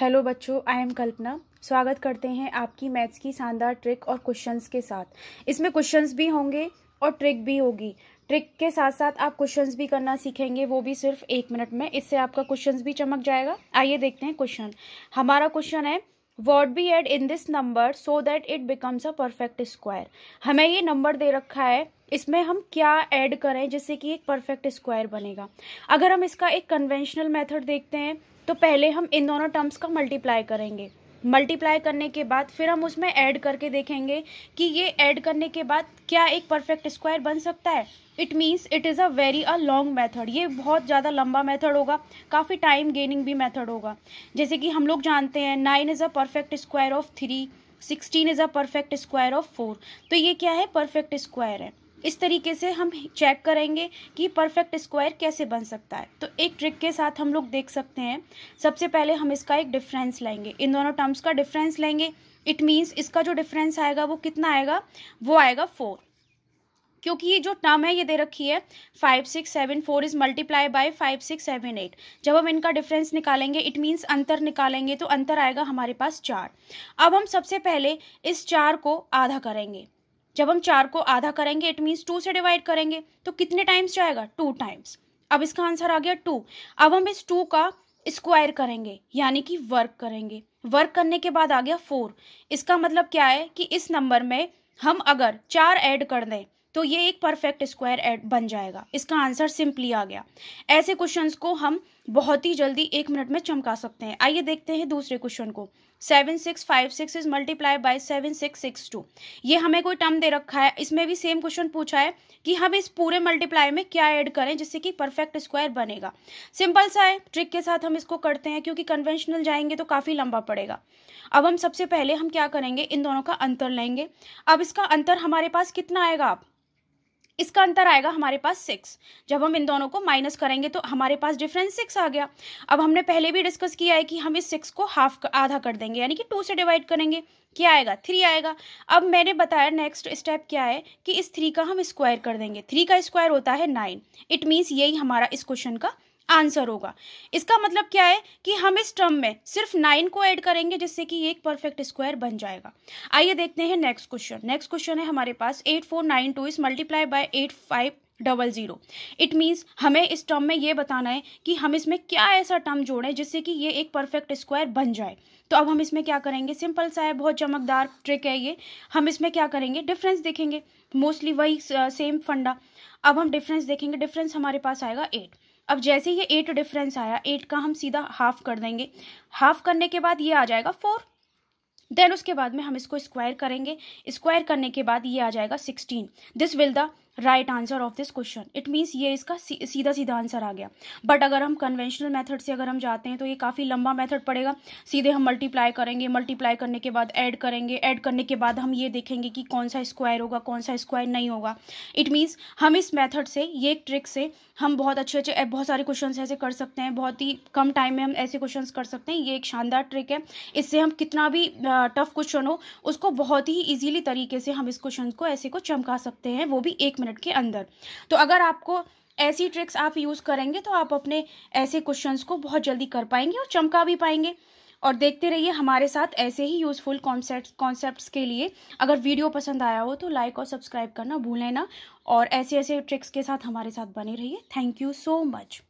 hello बच्चों I am कल्पना स्वागत करते हैं आपकी मैथ्स की शानदार ट्रिक और क्वेश्चंस के साथ इसमें क्वेश्चंस भी होंगे और ट्रिक भी होगी ट्रिक के साथ साथ आप क्वेश्चंस भी करना सीखेंगे वो भी सिर्फ एक मिनट में इससे आपका क्वेश्चंस भी चमक जाएगा आइए देखते हैं क्वेश्चन हमारा क्वेश्चन है what be add in this number so that it becomes a perfect square हमें ये नंबर दे रखा है इसमें हम क्या ऐड करें जिससे कि एक परफेक्ट स्क्वायर बनेगा अगर हम इसका एक कन्वेंशनल मेथड देखते हैं तो पहले हम इन दोनों टर्म्स का मल्टीप्लाई करेंगे मल्टीप्लाई करने के बाद फिर हम उसमें ऐड करके देखेंगे कि ये ऐड करने के बाद क्या एक परफेक्ट स्क्वायर बन सकता है it means it is a very a long method ये बहुत ज़्यादा लंबा मेथड होगा काफ़ी टाइम गेनिंग भी मेथड होगा जैसे कि हम लोग जानते हैं nine is a perfect square of three sixteen is a perfect square of four तो ये क्या है परफेक्ट स्क्वायर है इस तरीके से हम चेक करेंगे कि परफेक्ट स्क्वायर कैसे बन सकता है तो एक ट्रिक के साथ हम लोग देख सकते हैं सबसे पहले हम इसका एक डिफरेंस लेंगे इन दोनों टर्म्स का डिफरेंस लेंगे इट मीन्स इसका जो डिफरेंस आएगा वो कितना आएगा वो आएगा फोर क्योंकि ये जो टर्म है ये दे रखी है five six seven four is multiply by five six seven eight जब हम इनका डिफरेंस निकालेंगे इट मीन्स अंतर निकालेंगे तो अंतर आएगा हमारे पास चार अब हम सबसे पहले इस चार को आधा करेंगे जब हम चार को आधा करेंगे इट मीन्स टू से डिवाइड करेंगे तो कितने टाइम्स जाएगा टू टाइम्स अब इसका आंसर आ गया टू अब हम इस टू का स्क्वायर करेंगे यानी कि वर्क करेंगे वर्क करने के बाद आ गया फोर इसका मतलब क्या है कि इस नंबर में हम अगर चार ऐड कर दें तो ये एक परफेक्ट स्क्वायर ऐड बन जाएगा इसका आंसर सिंपली आ गया ऐसे क्वेश्चंस को हम बहुत ही जल्दी एक मिनट में चमका सकते हैं आइए देखते हैं दूसरे क्वेश्चन को seven six five six is multiply by seven six six two ये हमें कोई टर्म दे रखा है इसमें भी सेम क्वेश्चन पूछा है कि हम इस पूरे मल्टीप्लाई में क्या ऐड करें जिससे कि परफेक्ट स्क्वायर बनेगा सिंपल सा है ट्रिक के साथ हम इसको करते हैं क्योंकि कन्वेंशनल जाएंगे तो काफ़ी लंबा पड़ेगा अब हम सबसे पहले हम क्या करेंगे इन दोनों का अंतर लेंगे अब इसका अंतर हमारे पास कितना आएगा आप इसका अंतर आएगा हमारे पास सिक्स जब हम इन दोनों को माइनस करेंगे तो हमारे पास डिफरेंस सिक्स आ गया अब हमने पहले भी डिस्कस किया है कि हम इस सिक्स को हाफ आधा कर देंगे यानी कि टू से डिवाइड करेंगे क्या आएगा थ्री आएगा अब मैंने बताया नेक्स्ट स्टेप क्या है कि इस थ्री का हम स्क्वायर कर देंगे थ्री का स्क्वायर होता है नाइन इट मीन्स यही हमारा इस क्वेश्चन का आंसर होगा इसका मतलब क्या है कि हम इस टर्म में सिर्फ नाइन को ऐड करेंगे जिससे कि एक परफेक्ट स्क्वायर बन जाएगा आइए देखते हैं नेक्स्ट क्वेश्चन नेक्स्ट क्वेश्चन है हमारे पास eight four nine two is multiply by eight five double zero it means हमें इस टर्म में ये बताना है कि हम इसमें क्या ऐसा टर्म जोड़ें जिससे कि ये एक परफेक्ट स्क्वायर बन जाए तो अब हम इसमें क्या करेंगे सिंपल सा है बहुत चमकदार ट्रिक है ये हम इसमें क्या करेंगे डिफरेंस देखेंगे मोस्टली वही सेम फंडा अब हम डिफरेंस देखेंगे डिफरेंस हमारे पास आएगा एट अब जैसे ये एट डिफरेंस आया एट का हम सीधा हाफ कर देंगे हाफ करने के बाद ये आ जाएगा फोर देन उसके बाद में हम इसको स्क्वायर करेंगे स्क्वायर करने के बाद ये आ जाएगा sixteen this will the right answer of this question it means ये इसका सीधा सीधा आंसर आ गया बट अगर हम कन्वेंशनल मेथड से अगर हम जाते हैं तो ये काफ़ी लंबा मेथड पड़ेगा सीधे हम मल्टीप्लाई करेंगे मल्टीप्लाई करने के बाद ऐड करेंगे ऐड करने के बाद हम ये देखेंगे कि कौन सा स्क्वायर होगा कौन सा स्क्वायर नहीं होगा इट मीन्स हम इस मैथड से ये एक ट्रिक से हम बहुत अच्छे अच्छे बहुत सारे क्वेश्चन ऐसे कर सकते हैं बहुत ही कम टाइम में हम ऐसे क्वेश्चन कर सकते हैं ये एक शानदार ट्रिक है इससे हम कितना भी टफ क्वेश्चन हो उसको बहुत ही ईजिली तरीके से हम इस क्वेश्चन को ऐसे को चमका सकते हैं वो भी एक मिनट मिनट के अंदर तो अगर आपको ऐसी ट्रिक्स आप यूज़ करेंगे तो आप अपने ऐसे क्वेश्चंस को बहुत जल्दी कर पाएंगे और चमका भी पाएंगे और देखते रहिए हमारे साथ ऐसे ही यूज़फुल कॉन्सेप्ट कॉन्सेप्ट के लिए अगर वीडियो पसंद आया हो तो लाइक और सब्सक्राइब करना भूलें ना और ऐसे ऐसे ट्रिक्स के साथ हमारे साथ बने रहिए थैंक यू सो मच